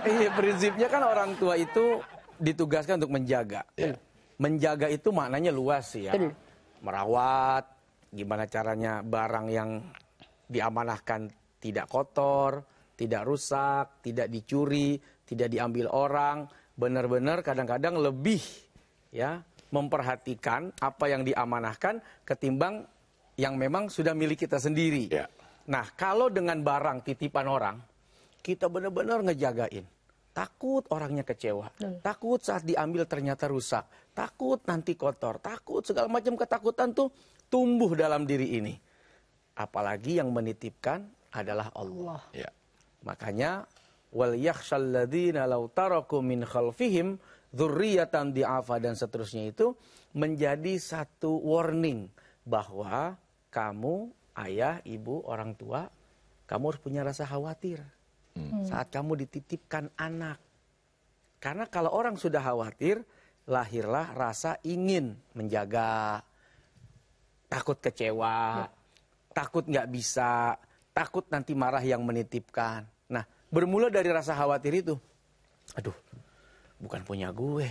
Iya, prinsipnya kan orang tua itu ditugaskan untuk menjaga. Yeah. Menjaga itu maknanya luas sih ya. Merawat, gimana caranya barang yang diamanahkan tidak kotor, tidak rusak, tidak dicuri, tidak diambil orang, benar-benar kadang-kadang lebih ya memperhatikan apa yang diamanahkan ketimbang yang memang sudah milik kita sendiri. Ya. Nah, kalau dengan barang titipan orang, kita benar-benar ngejagain. Takut orangnya kecewa, hmm. takut saat diambil ternyata rusak, takut nanti kotor, takut segala macam ketakutan tuh tumbuh dalam diri ini. Apalagi yang menitipkan adalah Allah. Allah. Ya. Makanya wal yakhshalladzina law taraku min khalfihim dzurriatan di'afa dan seterusnya itu menjadi satu warning bahwa kamu ayah, ibu, orang tua, kamu harus punya rasa khawatir. Hmm. saat kamu dititipkan anak. Karena kalau orang sudah khawatir, lahirlah rasa ingin menjaga, takut kecewa, ya. takut nggak bisa, takut nanti marah yang menitipkan. Nah, bermula dari rasa khawatir itu, aduh, bukan punya gue.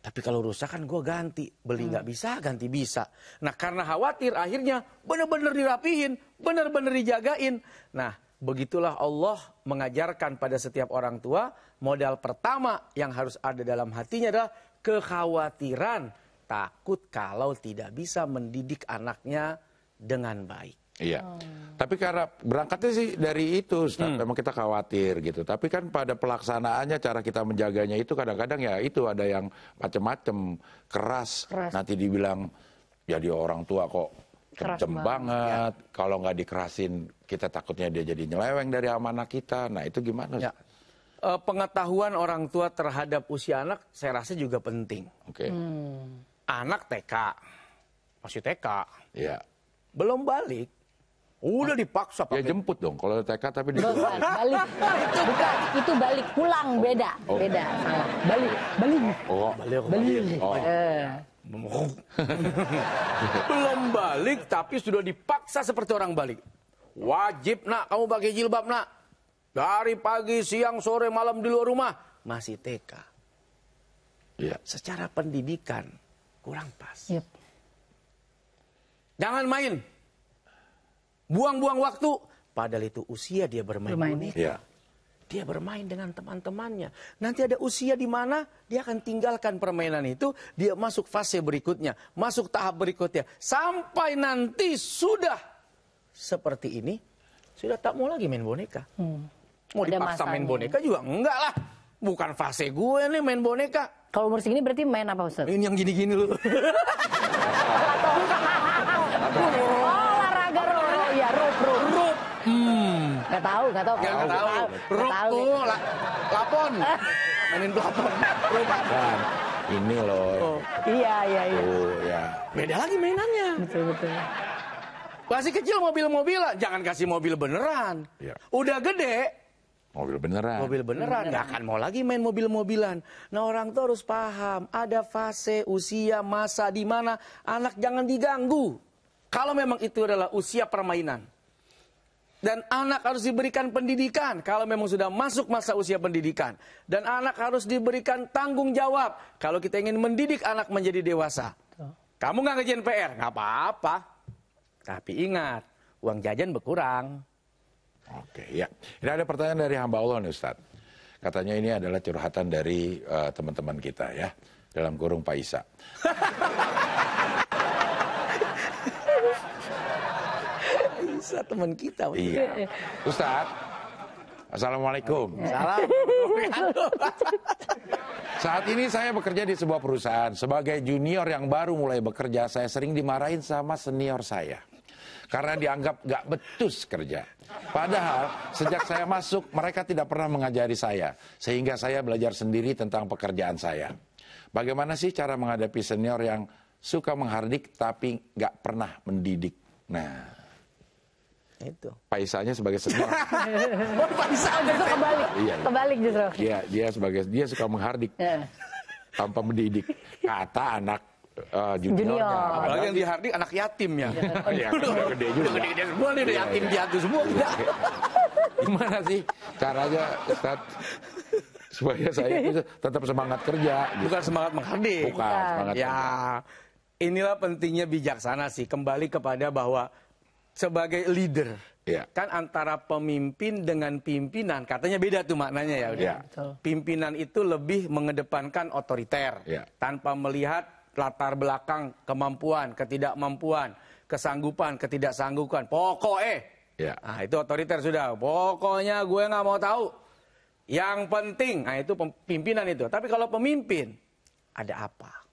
Tapi kalau rusak kan gue ganti, beli hmm. nggak hmm. bisa, ganti bisa. Nah karena khawatir akhirnya bener-bener dirapihin, bener-bener dijagain. Nah Begitulah Allah mengajarkan pada setiap orang tua, modal pertama yang harus ada dalam hatinya adalah kekhawatiran, takut kalau tidak bisa mendidik anaknya dengan baik. Iya. Oh. Tapi karena berangkatnya sih dari itu, Ustaz. Hmm. Memang kita khawatir gitu. Tapi kan pada pelaksanaannya cara kita menjaganya itu kadang-kadang ya itu ada yang macam-macam keras. keras. Nanti dibilang jadi ya orang tua kok kenceng banget. banget. Ya. Kalau nggak dikerasin, kita takutnya dia jadi nyeleweng dari amanah kita. Nah itu gimana? Ya. E, pengetahuan orang tua terhadap usia anak, saya rasa juga penting. Oke. Okay. Hmm. Anak TK, masih TK, ya. belum balik, Udah dipaksa ya, pakai. Ya jemput dong kalau TK tapi di Bukan, balik. Itu bukan, itu balik pulang oh. beda, oh. beda salah. Balik, balik. Oh, balik. Balik. Oh. Eh. Belum balik tapi sudah dipaksa seperti orang balik. Wajib nak kamu pakai jilbab nak. Dari pagi, siang, sore, malam di luar rumah masih TK. Ya. Secara pendidikan kurang pas. Yep. Jangan main buang-buang waktu. Padahal itu usia dia bermain, bermain. boneka. Ya. Dia bermain dengan teman-temannya. Nanti ada usia di mana dia akan tinggalkan permainan itu, dia masuk fase berikutnya, masuk tahap berikutnya, sampai nanti sudah seperti ini, sudah tak mau lagi main boneka. Hmm. Mau ada dipaksa masanya. main boneka juga enggak lah. Bukan fase gue nih main boneka. Kalau umur segini berarti main apa Ustaz? Ini yang gini-gini loh. Gak tahu, gak tahu. Gak, gak tahu. Ruku, lapon. Mainin pelapon. Bukan. Ini loh. Oh. Iya, iya, iya. Oh, ya. Beda lagi mainannya. Betul, betul. Masih kecil mobil-mobil, jangan kasih mobil beneran. Ya. Udah gede, Mobil beneran. Mobil beneran. Nggak akan mau lagi main mobil-mobilan. Nah orang tuh harus paham. Ada fase, usia, masa di mana anak jangan diganggu. Kalau memang itu adalah usia permainan dan anak harus diberikan pendidikan kalau memang sudah masuk masa usia pendidikan dan anak harus diberikan tanggung jawab kalau kita ingin mendidik anak menjadi dewasa. Kamu nggak ngerjain PR, nggak apa-apa. Tapi ingat, uang jajan berkurang. Oke, ya. Ini ada pertanyaan dari hamba Allah nih Ustaz. Katanya ini adalah curhatan dari eh, teman-teman uh, kita ya. Dalam kurung Pak Isa. Ustaz teman kita. Iya. Ustaz. Assalamualaikum. Salam. Saat ini saya bekerja di sebuah perusahaan. Sebagai junior yang baru mulai bekerja, saya sering dimarahin sama senior saya. Karena dianggap gak betus kerja. Padahal sejak saya masuk, mereka tidak pernah mengajari saya. Sehingga saya belajar sendiri tentang pekerjaan saya. Bagaimana sih cara menghadapi senior yang suka menghardik tapi gak pernah mendidik? Nah, itu Paisanya sebagai senior oh, Paisa itu kebalik iya, iya, kebalik justru Iya, dia sebagai dia suka menghardik iya. tanpa mendidik kata anak uh, juniornya. Junior. Apalagi yang dihardik anak yatim ya. ya kan, oh, iya, kan. udah gede juga. gede, semua nih, udah yatim piatu semua. Gimana sih caranya Ustaz supaya saya itu tetap semangat kerja. Gitu. Bukan semangat menghardik. Bukan, Bukan. semangat ya, Inilah pentingnya bijaksana sih, kembali kepada bahwa sebagai leader. Ya. Kan antara pemimpin dengan pimpinan, katanya beda tuh maknanya ya. Udah. Ya. Pimpinan itu lebih mengedepankan otoriter ya. tanpa melihat latar belakang kemampuan, ketidakmampuan, kesanggupan, ketidaksanggupan. pokok eh Ya. Iya. Nah, itu otoriter sudah. Pokoknya gue nggak mau tahu. Yang penting, nah itu pimpinan itu. Tapi kalau pemimpin, ada apa?